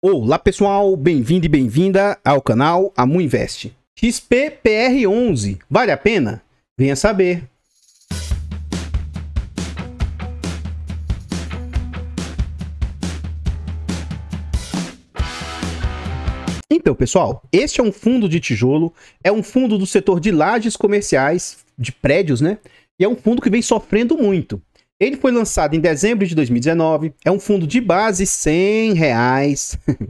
Olá pessoal, bem-vindo e bem-vinda ao canal Amu Invest. XPPR11, vale a pena? Venha saber. Então, pessoal, este é um fundo de tijolo, é um fundo do setor de lajes comerciais, de prédios, né? E é um fundo que vem sofrendo muito. Ele foi lançado em dezembro de 2019, é um fundo de base 100 reais.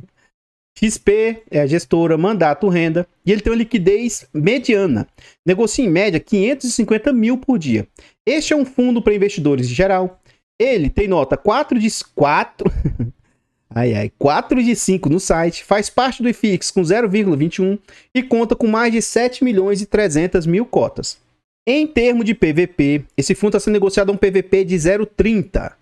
XP é a gestora, mandato, renda, e ele tem uma liquidez mediana. Negocia em média 550 mil por dia. Este é um fundo para investidores em geral. Ele tem nota 4 de 4. ai, ai, 4 de 5 no site, faz parte do IFIX com 0,21 e conta com mais de 7 milhões e 300 mil cotas. Em termos de PVP, esse fundo está sendo negociado a um PVP de 0,30.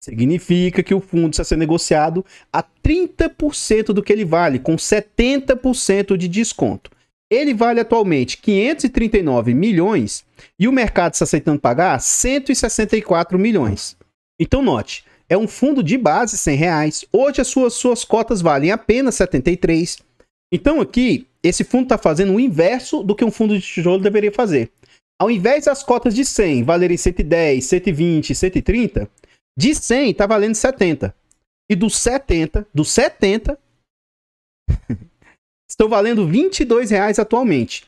Significa que o fundo está sendo negociado a 30% do que ele vale, com 70% de desconto. Ele vale atualmente 539 milhões e o mercado está aceitando pagar 164 milhões. Então note, é um fundo de base 100 reais. Hoje as suas, suas cotas valem apenas 73. Então aqui, esse fundo está fazendo o inverso do que um fundo de tijolo deveria fazer ao invés das cotas de 100 valerem 110, 120, 130, de 100 está valendo 70. E dos 70, dos 70, estão valendo 22 reais atualmente.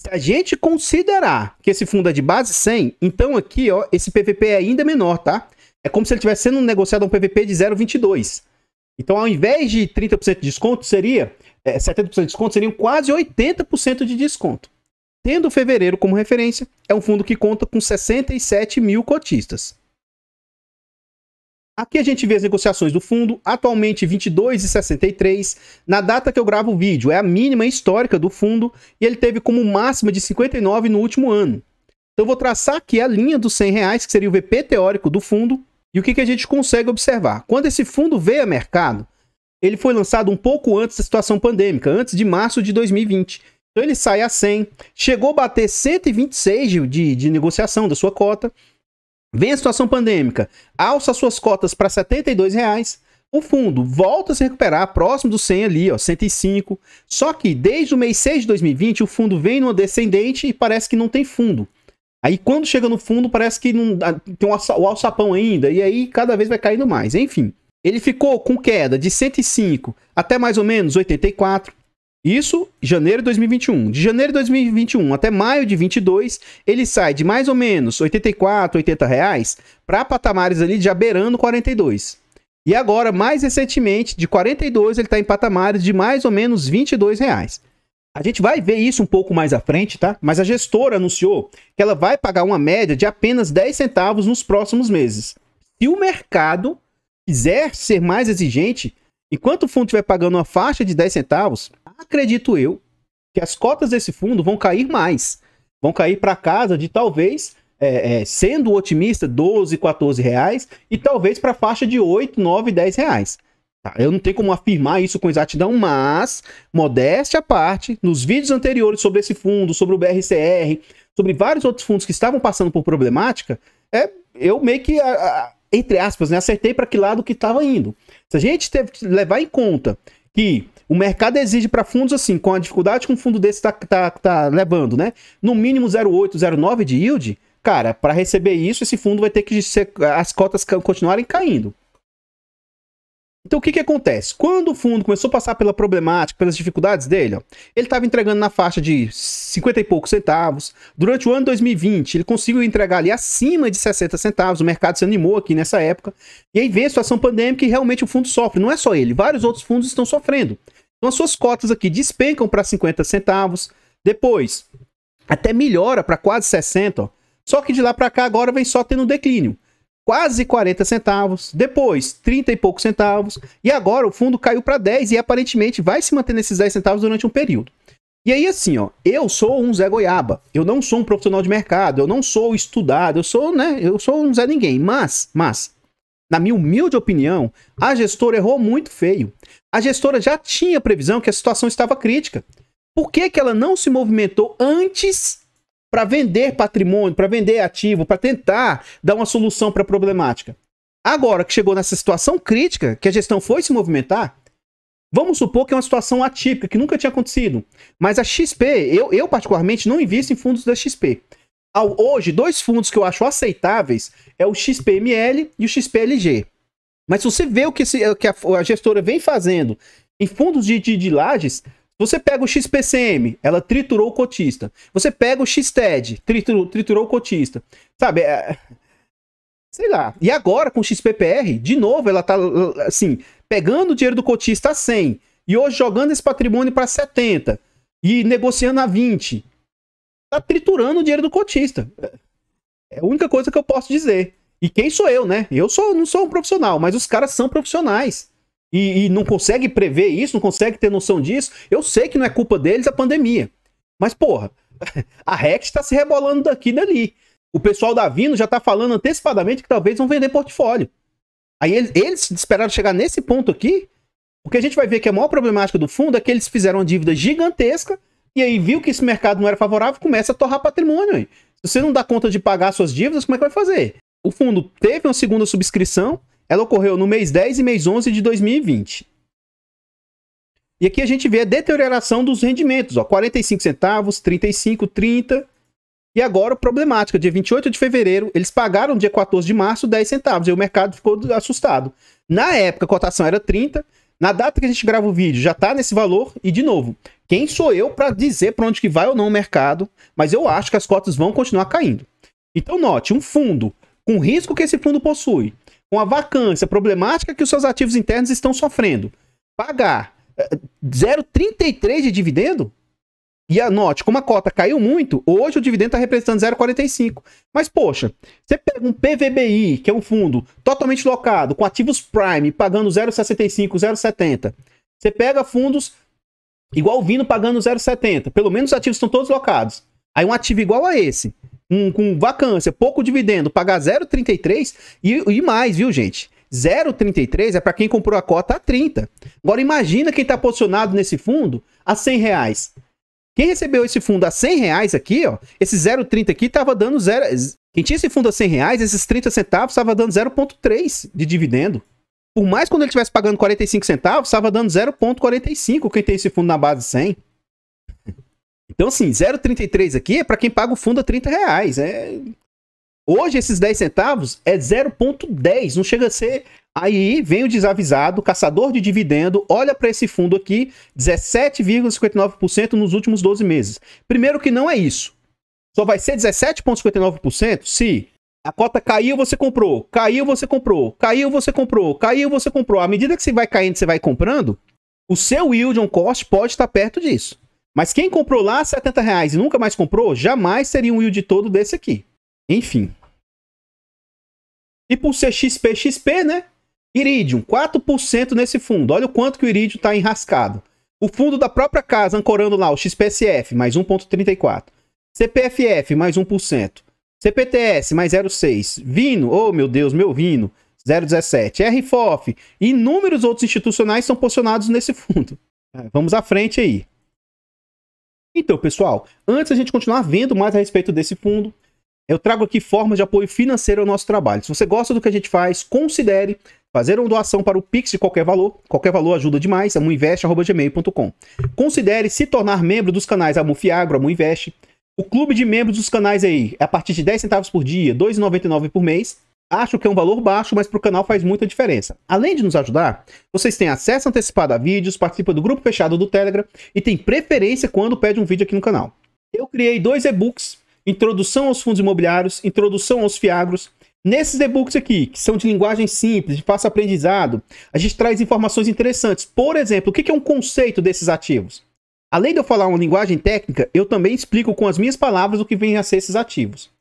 Se a gente considerar que esse fundo é de base 100, então aqui, ó, esse PVP é ainda menor, tá? É como se ele estivesse sendo negociado um PVP de 0,22. Então, ao invés de 30% de desconto, seria é, 70% de desconto, seriam quase 80% de desconto. Tendo fevereiro como referência, é um fundo que conta com 67 mil cotistas. Aqui a gente vê as negociações do fundo, atualmente 22,63. Na data que eu gravo o vídeo, é a mínima histórica do fundo e ele teve como máxima de 59 no último ano. Então eu vou traçar aqui a linha dos 100 reais, que seria o VP teórico do fundo. E o que, que a gente consegue observar? Quando esse fundo veio a mercado, ele foi lançado um pouco antes da situação pandêmica, antes de março de 2020. Então ele sai a 100, chegou a bater 126 de, de, de negociação da sua cota, vem a situação pandêmica, alça suas cotas para 72 reais, o fundo volta a se recuperar próximo do 100 ali, ó, 105. Só que desde o mês 6 de 2020 o fundo vem numa descendente e parece que não tem fundo. Aí quando chega no fundo parece que não ah, tem um o alçapão ainda e aí cada vez vai caindo mais. Enfim, ele ficou com queda de 105 até mais ou menos 84. Isso, janeiro de 2021. De janeiro de 2021 até maio de 22, ele sai de mais ou menos 84, 80 reais para patamares ali já beirando 42. E agora, mais recentemente, de 42 ele está em patamares de mais ou menos 22 reais. A gente vai ver isso um pouco mais à frente, tá? Mas a gestora anunciou que ela vai pagar uma média de apenas 10 centavos nos próximos meses. Se o mercado quiser ser mais exigente, Enquanto o fundo estiver pagando uma faixa de 10 centavos, acredito eu que as cotas desse fundo vão cair mais. Vão cair para casa de talvez, é, é, sendo otimista, 12, 14 reais e talvez para a faixa de 8, 9, 10 reais. Tá? Eu não tenho como afirmar isso com exatidão, mas, modéstia à parte, nos vídeos anteriores sobre esse fundo, sobre o BRCR, sobre vários outros fundos que estavam passando por problemática, é, eu meio que a, a, entre aspas, né, acertei para que lado que estava indo. Se a gente teve que levar em conta que o mercado exige para fundos assim, com a dificuldade que um fundo desse está tá, tá levando, né? No mínimo 0,8, 0,9 de yield, cara, para receber isso, esse fundo vai ter que ser, as cotas continuarem caindo. Então o que, que acontece? Quando o fundo começou a passar pela problemática, pelas dificuldades dele, ó, ele estava entregando na faixa de 50 e poucos centavos. Durante o ano 2020, ele conseguiu entregar ali acima de 60 centavos. O mercado se animou aqui nessa época. E aí vem a situação pandêmica e realmente o fundo sofre. Não é só ele, vários outros fundos estão sofrendo. Então as suas cotas aqui despencam para 50 centavos. Depois, até melhora para quase 60, ó. Só que de lá para cá agora vem só tendo um declínio quase 40 centavos, depois 30 e poucos centavos, e agora o fundo caiu para 10 e aparentemente vai se manter nesses 10 centavos durante um período. E aí assim, ó, eu sou um Zé Goiaba, eu não sou um profissional de mercado, eu não sou estudado, eu sou, né, eu sou um Zé ninguém, mas, mas na minha humilde opinião, a gestora errou muito feio. A gestora já tinha previsão que a situação estava crítica. Por que, que ela não se movimentou antes para vender patrimônio, para vender ativo, para tentar dar uma solução para a problemática. Agora que chegou nessa situação crítica, que a gestão foi se movimentar, vamos supor que é uma situação atípica, que nunca tinha acontecido. Mas a XP, eu, eu particularmente não invisto em fundos da XP. hoje, dois fundos que eu acho aceitáveis é o XPML e o XPLG. Mas se você vê o que, esse, que a, a, gestora vem fazendo em fundos de, de, de lajes, você pega o XPCM, ela triturou o cotista. Você pega o XTED, triturou, triturou o cotista. Sabe, é... sei lá. E agora com o XPPR, de novo, ela tá assim, pegando o dinheiro do cotista a 100 e hoje jogando esse patrimônio para 70 e negociando a 20. Tá triturando o dinheiro do cotista. É a única coisa que eu posso dizer. E quem sou eu, né? Eu sou, não sou um profissional, mas os caras são profissionais e, e não consegue prever isso, não consegue ter noção disso, eu sei que não é culpa deles a pandemia. Mas, porra, a Rex está se rebolando daqui e dali. O pessoal da Vino já está falando antecipadamente que talvez vão vender portfólio. Aí eles, eles esperaram chegar nesse ponto aqui. O que a gente vai ver que é a maior problemática do fundo é que eles fizeram uma dívida gigantesca e aí viu que esse mercado não era favorável, começa a torrar patrimônio. Aí. Se você não dá conta de pagar suas dívidas, como é que vai fazer? O fundo teve uma segunda subscrição, ela ocorreu no mês 10 e mês 11 de 2020. E aqui a gente vê a deterioração dos rendimentos, ó, 45 centavos, 35, 30. E agora problemática, dia 28 de fevereiro, eles pagaram dia 14 de março 10 centavos, e o mercado ficou assustado. Na época a cotação era 30, na data que a gente grava o vídeo já está nesse valor e de novo, quem sou eu para dizer para onde que vai ou não o mercado, mas eu acho que as cotas vão continuar caindo. Então note, um fundo com o risco que esse fundo possui, com a vacância problemática que os seus ativos internos estão sofrendo, pagar 0,33 eh, de dividendo, e anote, como a cota caiu muito, hoje o dividendo está representando 0,45. Mas, poxa, você pega um PVBI, que é um fundo totalmente locado, com ativos Prime, pagando 0,65, 0,70. Você pega fundos igual o Vino pagando 0,70. Pelo menos os ativos estão todos locados. Aí um ativo igual a esse, com, com vacância, pouco dividendo, pagar 0,33 e, e mais, viu, gente? 0,33 é para quem comprou a cota a 30. Agora imagina quem está posicionado nesse fundo a 100 reais. Quem recebeu esse fundo a 100 reais aqui, ó, esse 0,30 aqui estava dando 0... Quem tinha esse fundo a 100 reais, esses 30 centavos estava dando 0,3 de dividendo. Por mais quando ele estivesse pagando 45 centavos, estava dando 0,45 quem tem esse fundo na base 100. Então, assim, 0,33 aqui é para quem paga o fundo a 30 reais. É... Hoje, esses 10 centavos é 0,10. Não chega a ser. Aí vem o desavisado, caçador de dividendo, olha para esse fundo aqui, 17,59% nos últimos 12 meses. Primeiro que não é isso. Só vai ser 17,59% se a cota caiu, você comprou, caiu, você comprou, caiu, você comprou, caiu, você comprou. À medida que você vai caindo, você vai comprando, o seu yield on cost pode estar perto disso. Mas quem comprou lá 70 reais e nunca mais comprou, jamais seria um yield todo desse aqui. Enfim. E por CXPXP, né? Iridium, 4% nesse fundo. Olha o quanto que o Iridium está enrascado. O fundo da própria casa ancorando lá o XPSF, mais 1,34. CPFF, mais 1%. CPTS, mais 0,6. Vino, oh meu Deus, meu Vino, 0,17. RFOF, inúmeros outros institucionais são posicionados nesse fundo. É. Vamos à frente aí. Então, pessoal, antes a gente continuar vendo mais a respeito desse fundo, eu trago aqui formas de apoio financeiro ao nosso trabalho. Se você gosta do que a gente faz, considere fazer uma doação para o Pix de qualquer valor. Qualquer valor ajuda demais, amuinvest.gmail.com. Considere se tornar membro dos canais Amufiagro, Amuinvest. O clube de membros dos canais aí é a partir de 10 centavos por dia, 2,99 por mês. Acho que é um valor baixo, mas para o canal faz muita diferença. Além de nos ajudar, vocês têm acesso antecipado a vídeos, participam do grupo fechado do Telegram e têm preferência quando pede um vídeo aqui no canal. Eu criei dois e-books, Introdução aos Fundos Imobiliários, Introdução aos Fiagros. Nesses e-books aqui, que são de linguagem simples, de fácil aprendizado, a gente traz informações interessantes. Por exemplo, o que é um conceito desses ativos? Além de eu falar uma linguagem técnica, eu também explico com as minhas palavras o que vem a ser esses ativos.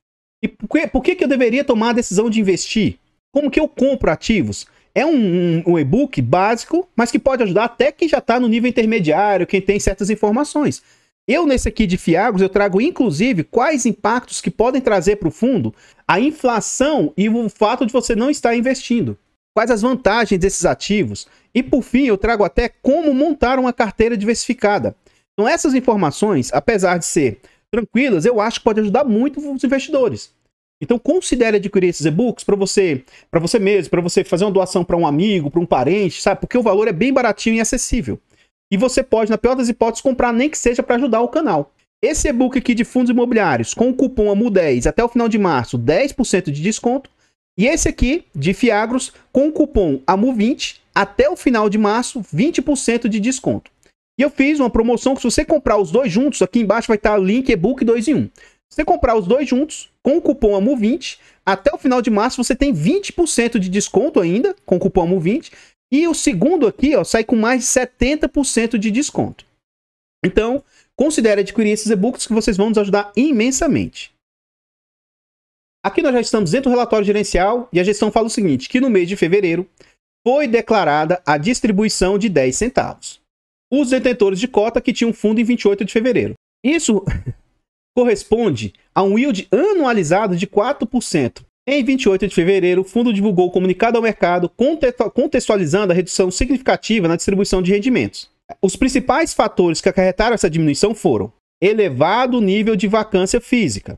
E por que, por que, que eu deveria tomar a decisão de investir? Como que eu compro ativos? É um, um, um e-book básico, mas que pode ajudar até quem já está no nível intermediário, quem tem certas informações. Eu, nesse aqui de Fiagos, eu trago inclusive quais impactos que podem trazer para o fundo a inflação e o fato de você não estar investindo. Quais as vantagens desses ativos? E por fim, eu trago até como montar uma carteira diversificada. Então, essas informações, apesar de ser tranquilas, eu acho que pode ajudar muito os investidores. Então considere adquirir esses e-books para você, para você mesmo, para você fazer uma doação para um amigo, para um parente, sabe? Porque o valor é bem baratinho e acessível. E você pode, na pior das hipóteses, comprar nem que seja para ajudar o canal. Esse e-book aqui de fundos imobiliários, com o cupom AMU10 até o final de março, 10% de desconto. E esse aqui, de Fiagros, com o cupom AMU20 até o final de março, 20% de desconto. E eu fiz uma promoção que se você comprar os dois juntos, aqui embaixo vai estar o link e-book 2 em 1. Se você comprar os dois juntos, com o cupom AMU20, até o final de março você tem 20% de desconto ainda, com o cupom AMU20. E o segundo aqui, ó, sai com mais de 70% de desconto. Então, considere adquirir esses e-books que vocês vão nos ajudar imensamente. Aqui nós já estamos dentro do relatório gerencial e a gestão fala o seguinte, que no mês de fevereiro foi declarada a distribuição de 10 centavos os detentores de cota que tinham fundo em 28 de fevereiro. Isso corresponde a um yield anualizado de 4%. Em 28 de fevereiro, o fundo divulgou o comunicado ao mercado contextualizando a redução significativa na distribuição de rendimentos. Os principais fatores que acarretaram essa diminuição foram elevado nível de vacância física.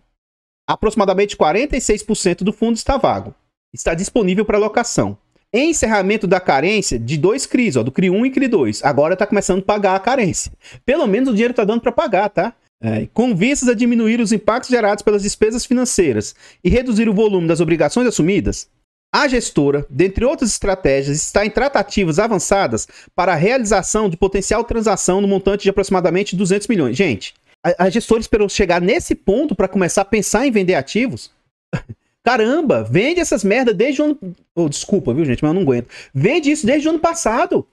Aproximadamente 46% do fundo está vago, está disponível para locação encerramento da carência de dois CRIs, ó, do CRI 1 e CRI 2. Agora está começando a pagar a carência. Pelo menos o dinheiro está dando para pagar, tá? É, com vistas a diminuir os impactos gerados pelas despesas financeiras e reduzir o volume das obrigações assumidas, a gestora, dentre outras estratégias, está em tratativas avançadas para a realização de potencial transação no montante de aproximadamente 200 milhões. Gente, a, a gestora esperou chegar nesse ponto para começar a pensar em vender ativos? Caramba, vende essas merdas desde o ano. Oh, desculpa, viu, gente, mas eu não aguento. Vende isso desde o ano passado.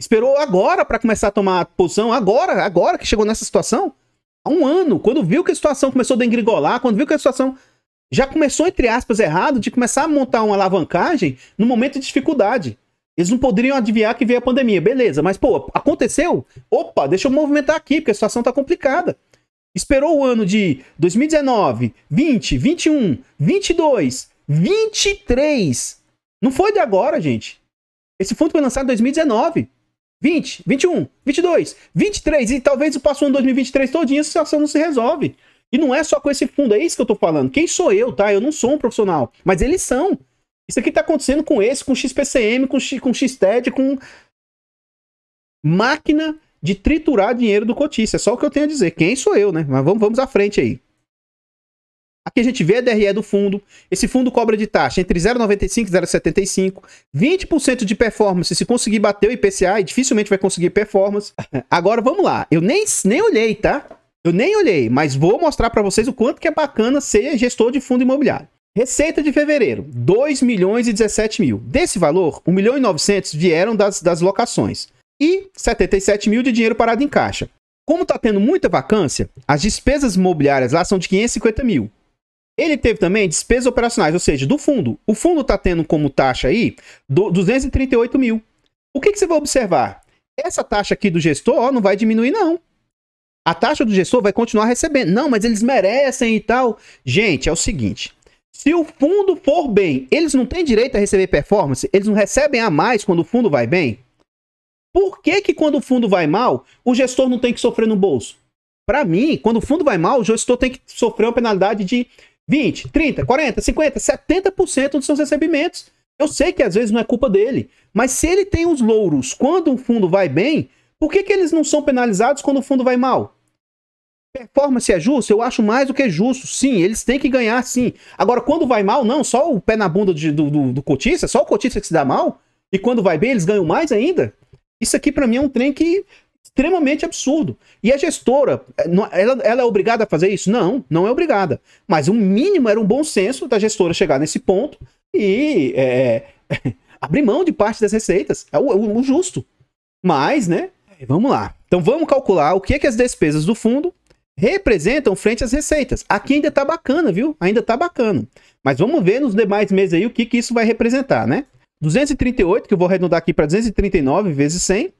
Esperou agora para começar a tomar posição, agora, agora que chegou nessa situação. Há um ano, quando viu que a situação começou a dengringolar, quando viu que a situação já começou, entre aspas, errado, de começar a montar uma alavancagem no momento de dificuldade. Eles não poderiam adivinhar que veio a pandemia, beleza, mas pô, aconteceu? Opa, deixa eu movimentar aqui, porque a situação tá complicada. Esperou o ano de 2019, 20, 21, 22, 23. Não foi de agora, gente. Esse fundo foi lançado em 2019. 20, 21, 22, 23 e talvez o passo em 2023 todinho a situação não se resolve. E não é só com esse fundo, é isso que eu tô falando. Quem sou eu, tá? Eu não sou um profissional, mas eles são. Isso aqui tá acontecendo com esse, com XPCM, com, X, com XTED, com máquina de triturar dinheiro do cotista. É só o que eu tenho a dizer. Quem sou eu, né? Mas vamos, vamos à frente aí. Aqui a gente vê a DRE do fundo. Esse fundo cobra de taxa entre 0,95 e 0,75. 20% de performance. Se conseguir bater o IPCA, e dificilmente vai conseguir performance. Agora vamos lá. Eu nem, nem olhei, tá? Eu nem olhei, mas vou mostrar para vocês o quanto que é bacana ser gestor de fundo imobiliário. Receita de fevereiro, 2 milhões e 17 mil. Desse valor, 1 milhão e 900 vieram das, das locações e 77 mil de dinheiro parado em caixa. Como está tendo muita vacância, as despesas imobiliárias lá são de 550 mil. Ele teve também despesas operacionais, ou seja, do fundo. O fundo está tendo como taxa aí 238 mil. O que, que, você vai observar? Essa taxa aqui do gestor ó, não vai diminuir, não. A taxa do gestor vai continuar recebendo. Não, mas eles merecem e tal. Gente, é o seguinte. Se o fundo for bem, eles não têm direito a receber performance? Eles não recebem a mais quando o fundo vai bem? Por que que quando o fundo vai mal, o gestor não tem que sofrer no bolso? Para mim, quando o fundo vai mal, o gestor tem que sofrer uma penalidade de 20, 30, 40, 50, 70% dos seus recebimentos. Eu sei que às vezes não é culpa dele, mas se ele tem os louros quando o fundo vai bem, por que, que eles não são penalizados quando o fundo vai mal? Performance é justo? Eu acho mais do que justo. Sim, eles têm que ganhar, sim. Agora, quando vai mal, não, só o pé na bunda de, do, do, do cotista, só o cotista que se dá mal, e quando vai bem, eles ganham mais ainda? Isso aqui para mim é um trem que extremamente absurdo. E a gestora, eh, ela, ela, é obrigada a fazer isso? Não, não é obrigada. Mas o um mínimo era um bom senso da gestora chegar nesse ponto e é, abrir mão de parte das receitas. É o, é o, justo. Mas, né? Vamos lá. Então vamos calcular o que, é que as despesas do fundo representam frente às receitas. Aqui ainda tá bacana, viu? Ainda tá bacana. Mas vamos ver nos demais meses aí o que, que isso vai representar, né? 238, que eu vou arredondar aqui para 239 vezes 100,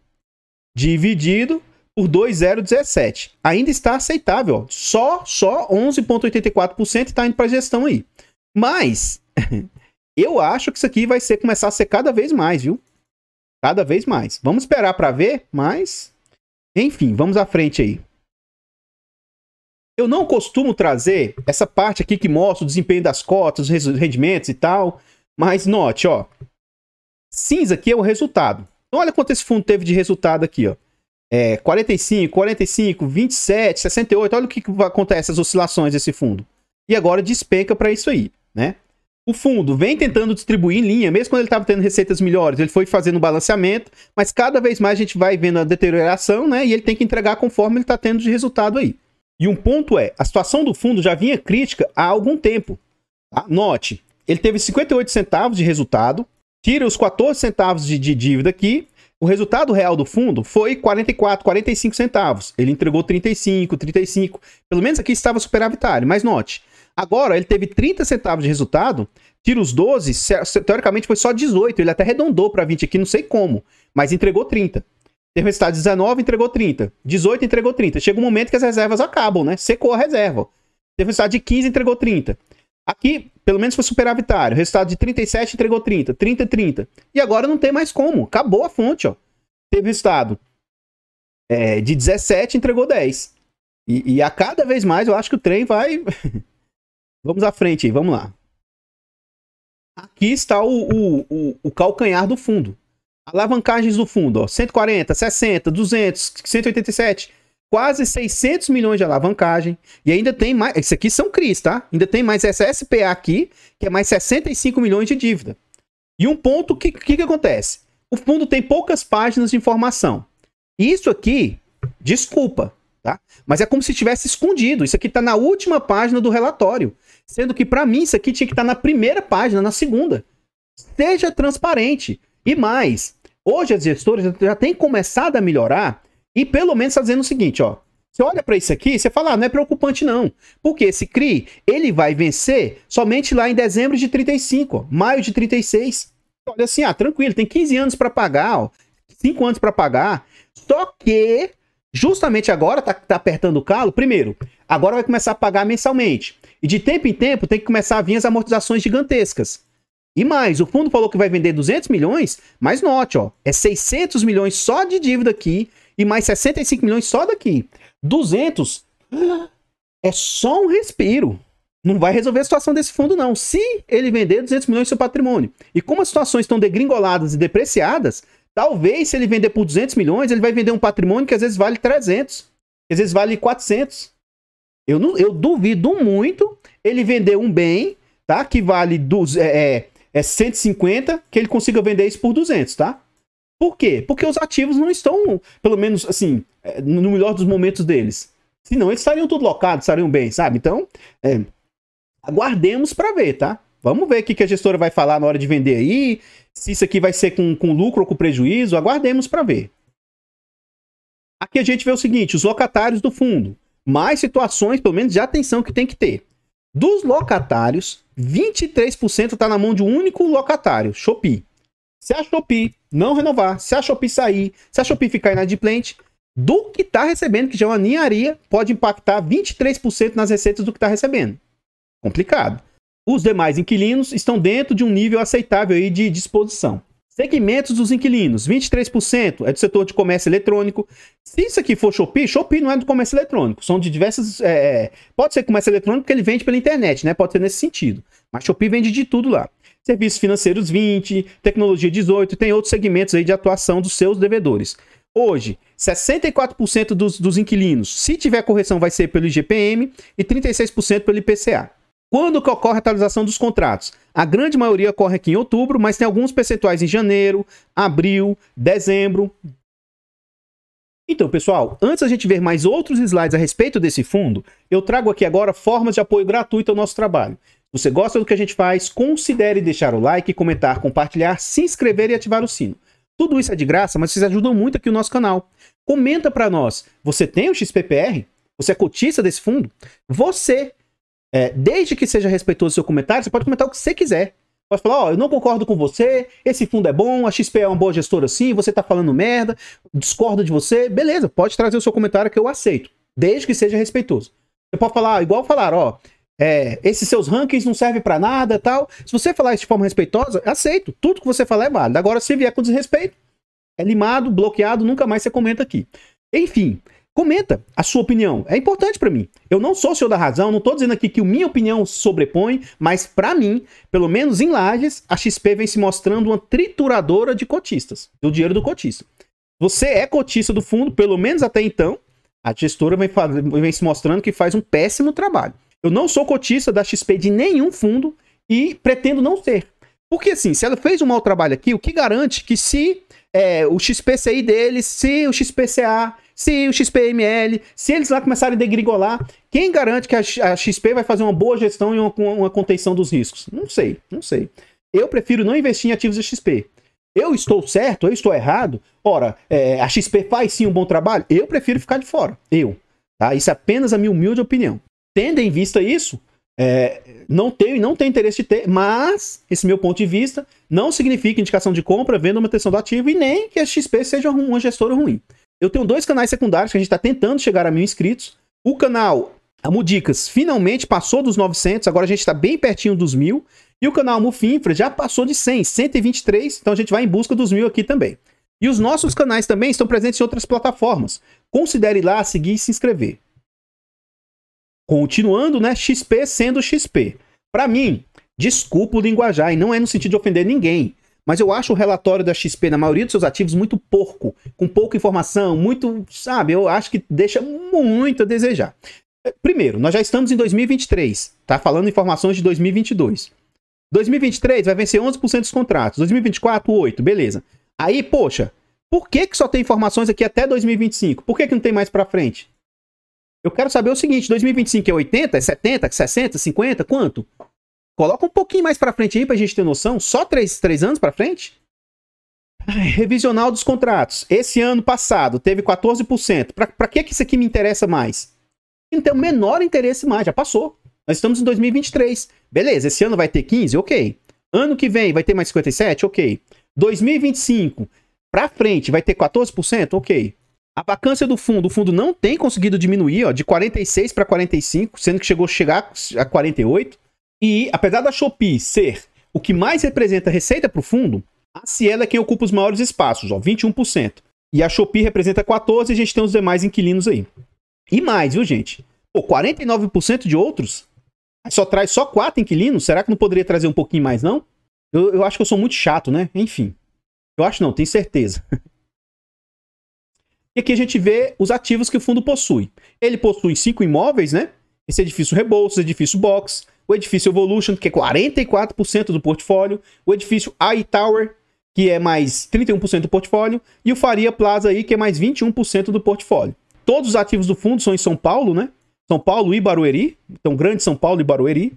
dividido por 2,017. Ainda está aceitável. Ó. Só, só 11,84% está indo para gestão aí. Mas eu acho que isso aqui vai ser, começar a ser cada vez mais, viu? Cada vez mais. Vamos esperar para ver, mas... Enfim, vamos à frente aí. Eu não costumo trazer essa parte aqui que mostra o desempenho das cotas, os rendimentos e tal. Mas note, ó. Cinza aqui é o resultado. Então olha quanto esse fundo teve de resultado aqui, ó. É, 45, 45, 27, 68. Olha o que, que acontece, essas oscilações desse fundo. E agora despenca para isso aí, né? O fundo vem tentando distribuir em linha, mesmo quando ele estava tendo receitas melhores, ele foi fazendo balanceamento, mas cada vez mais a gente vai vendo a deterioração, né? E ele tem que entregar conforme ele está tendo de resultado aí. E um ponto é, a situação do fundo já vinha crítica há algum tempo. Tá? Note, ele teve 58 centavos de resultado, tira os 14 centavos de, de dívida aqui, o resultado real do fundo foi 44, 45 centavos. Ele entregou 35, 35. Pelo menos aqui estava superavitário, mas note. Agora ele teve 30 centavos de resultado, tira os 12, teoricamente foi só 18. Ele até arredondou para 20 aqui, não sei como, mas entregou 30. Teve resultado 19, entregou 30. 18, entregou 30. Chega um momento que as reservas acabam, né? Secou a reserva. Teve resultado de 15, entregou 30. Aqui, pelo menos foi superavitário. Resultado de 37 entregou 30, 30, 30. E agora não tem mais como. Acabou a fonte, ó. Teve resultado é, de 17, entregou 10. E, e, a cada vez mais eu acho que o trem vai. vamos à frente aí, vamos lá. Aqui está o, o, o, o calcanhar do fundo. Alavancagens do fundo, ó. 140, 60, 200, 187 quase 600 milhões de alavancagem. E ainda tem mais. Isso aqui são CRIs, tá? Ainda tem mais essa SPA aqui, que é mais 65 milhões de dívida. E um ponto que, que, que acontece? O fundo tem poucas páginas de informação. Isso aqui, desculpa, tá? Mas é como se tivesse escondido. Isso aqui está na última página do relatório. Sendo que, para mim, isso aqui tinha que estar tá na primeira página, na segunda. Seja transparente. E mais, hoje as gestoras já têm começado a melhorar e pelo menos está dizendo o seguinte, ó. Você olha para isso aqui, você fala, ah, não é preocupante não. Porque esse CRI, ele vai vencer somente lá em dezembro de 35, maio de 36. Olha assim, ah, tranquilo, tem 15 anos para pagar, ó, 5 anos para pagar. Só que, justamente agora, tá, tá apertando o calo, primeiro, agora vai começar a pagar mensalmente. E de tempo em tempo tem que começar a vir as amortizações gigantescas. E mais, o fundo falou que vai vender 200 milhões, mas note, ó, é 600 milhões só de dívida aqui e mais 65 milhões só daqui. 200 é só um respiro. Não vai resolver a situação desse fundo, não. Se ele vender 200 milhões do seu patrimônio. E como as situações estão degringoladas e depreciadas, talvez se ele vender por 200 milhões, ele vai vender um patrimônio que às vezes vale 300, às vezes vale 400. Eu, não, eu duvido muito ele vender um bem, tá? Que vale dos, é, é 150, é que ele consiga vender isso por 200, tá? Por quê? Porque os ativos não estão, pelo menos assim, é, no melhor dos momentos deles. Senão eles estariam tudo locados, estariam bem, sabe? Então, é, aguardemos para ver, tá? Vamos ver o que a gestora vai falar na hora de vender aí, se isso aqui vai ser com, com lucro ou com prejuízo, aguardemos para ver. Aqui a gente vê o seguinte, os locatários do fundo. Mais situações, pelo menos, de atenção que tem que ter. Dos locatários, 23% está na mão de um único locatário, Shopee. Se a Shopee não renovar, se a Shopee sair, se a Shopee ficar inadimplente, do que está recebendo, que já é uma ninharia, pode impactar 23% nas receitas do que está recebendo. Complicado. Os demais inquilinos estão dentro de um nível aceitável aí de disposição. Segmentos dos inquilinos, 23% é do setor de comércio eletrônico. Se isso aqui for Shopee, Shopee não é do comércio eletrônico, são de diversas... É, é pode ser comércio eletrônico porque ele vende pela internet, né? Pode ser nesse sentido. Mas Shopee vende de tudo lá serviços financeiros 20, tecnologia 18, tem outros segmentos aí de atuação dos seus devedores. Hoje, 64% dos, dos inquilinos, se tiver correção, vai ser pelo IGPM e 36% pelo IPCA. Quando que ocorre a atualização dos contratos? A grande maioria ocorre aqui em outubro, mas tem alguns percentuais em janeiro, abril, dezembro. Então, pessoal, antes a gente ver mais outros slides a respeito desse fundo, eu trago aqui agora formas de apoio gratuito ao nosso trabalho você gosta do que a gente faz, considere deixar o like, comentar, compartilhar, se inscrever e ativar o sino. Tudo isso é de graça, mas vocês ajudam muito aqui o nosso canal. Comenta para nós, você tem o XPPR? Você é cotista desse fundo? Você, é, desde que seja respeitoso o seu comentário, você pode comentar o que você quiser. Pode falar, ó, oh, eu não concordo com você, esse fundo é bom, a XP é uma boa gestora sim, você tá falando merda, discordo de você, beleza, pode trazer o seu comentário que eu aceito, desde que seja respeitoso. Você pode falar, igual falar, ó, oh, é, esses seus rankings não servem para nada tal. Se você falar isso de forma respeitosa, aceito. Tudo que você falar é válido. Agora, se vier com desrespeito, é limado, bloqueado, nunca mais você comenta aqui. Enfim, comenta a sua opinião. É importante para mim. Eu não sou o senhor da razão, não estou dizendo aqui que a minha opinião sobrepõe, mas para mim, pelo menos em Lages, a XP vem se mostrando uma trituradora de cotistas, do dinheiro do cotista. Você é cotista do fundo, pelo menos até então, a gestora vem, vem se mostrando que faz um péssimo trabalho. Eu não sou cotista da XP de nenhum fundo e pretendo não ser. Porque assim, se ela fez um mau trabalho aqui, o que garante que se é, o XPCI deles, se o XPCA, se o XPML, se eles lá começarem a degrigolar, quem garante que a XP vai fazer uma boa gestão e uma, uma contenção dos riscos? Não sei, não sei. Eu prefiro não investir em ativos da XP. Eu estou certo? Eu estou errado? Ora, é, a XP faz sim um bom trabalho? Eu prefiro ficar de fora. Eu. Tá? Isso é apenas a minha humilde opinião tendo em vista isso, é, não tenho e não tenho interesse de ter, mas esse meu ponto de vista não significa indicação de compra, venda ou manutenção do ativo e nem que a XP seja uma gestora ruim. Eu tenho dois canais secundários que a gente está tentando chegar a mil inscritos. O canal Amudicas finalmente passou dos 900, agora a gente está bem pertinho dos mil. E o canal Mufinfra já passou de 100, 123, então a gente vai em busca dos mil aqui também. E os nossos canais também estão presentes em outras plataformas. Considere lá seguir e se inscrever. Continuando, né? XP sendo XP. Para mim, desculpa o linguajar, e não é no sentido de ofender ninguém. Mas eu acho o relatório da XP, na maioria dos seus ativos, muito porco, com pouca informação, muito, sabe, eu acho que deixa muito a desejar. Primeiro, nós já estamos em 2023, tá falando informações de 2022. 2023 vai vencer 11% dos contratos, 2024, 8%, beleza. Aí, poxa, por que, que só tem informações aqui até 2025? Por que, que não tem mais para frente? Eu quero saber o seguinte: 2025 é 80, é 70, é 60, 50, quanto? Coloca um pouquinho mais para frente aí para a gente ter noção. Só três, três anos para frente? Ai, revisional dos contratos. Esse ano passado teve 14%. Para que, que isso aqui me interessa mais? Não tem o menor interesse mais, já passou. Nós estamos em 2023. Beleza, esse ano vai ter 15? Ok. Ano que vem vai ter mais 57? Ok. 2025 para frente vai ter 14%? Ok. A vacância do fundo, o fundo não tem conseguido diminuir, ó, de 46 para 45, sendo que chegou a chegar a 48. E apesar da Shopee ser o que mais representa receita para o fundo, a Cielo é quem ocupa os maiores espaços, ó, 21%. E a Shopee representa 14% e a gente tem os demais inquilinos aí. E mais, viu, gente? Pô, 49% de outros? Só traz só 4 inquilinos? Será que não poderia trazer um pouquinho mais, não? Eu, eu acho que eu sou muito chato, né? Enfim. Eu acho não, tenho certeza. E aqui a gente vê os ativos que o fundo possui. Ele possui cinco imóveis, né? Esse edifício Rebouças, edifício Box, o edifício Evolution, que é 44% do portfólio, o edifício AI Tower, que é mais 31% do portfólio, e o Faria Plaza aí, que é mais 21% do portfólio. Todos os ativos do fundo são em São Paulo, né? São Paulo e Barueri, então grande São Paulo e Barueri.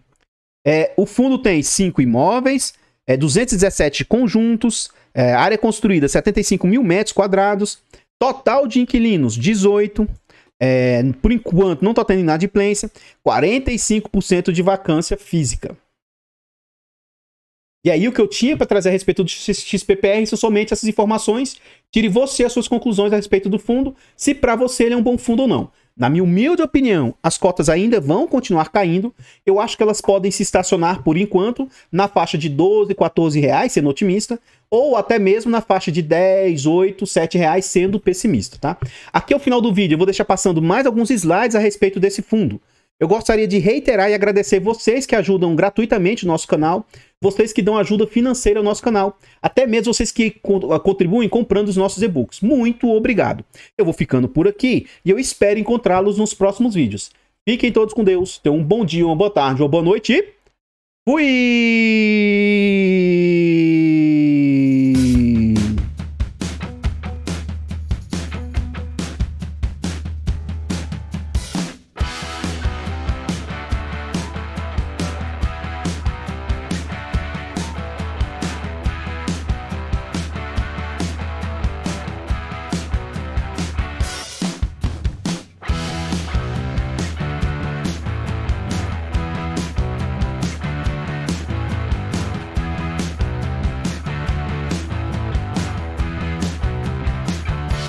É, o fundo tem cinco imóveis, é, 217 conjuntos, é, área construída 75 mil metros quadrados, Total de inquilinos, 18. É, por enquanto, não está tendo inadimplência. 45% de vacância física. E aí, o que eu tinha para trazer a respeito do XPPR são somente essas informações. Tire você as suas conclusões a respeito do fundo, se para você ele é um bom fundo ou não. Na minha humilde opinião, as cotas ainda vão continuar caindo. Eu acho que elas podem se estacionar por enquanto na faixa de 12, 14 reais, sendo otimista, ou até mesmo na faixa de 10, 8, 7 reais, sendo pessimista, tá? Aqui ao é final do vídeo eu vou deixar passando mais alguns slides a respeito desse fundo. Eu gostaria de reiterar e agradecer vocês que ajudam gratuitamente o nosso canal vocês que dão ajuda financeira ao nosso canal, até mesmo vocês que ah, contribuem comprando os nossos e-books. Muito obrigado. Eu vou ficando por aqui e eu espero encontrá-los nos próximos vídeos. Fiquem todos com Deus, tenham um bom dia, uma boa tarde, uma boa noite e fui!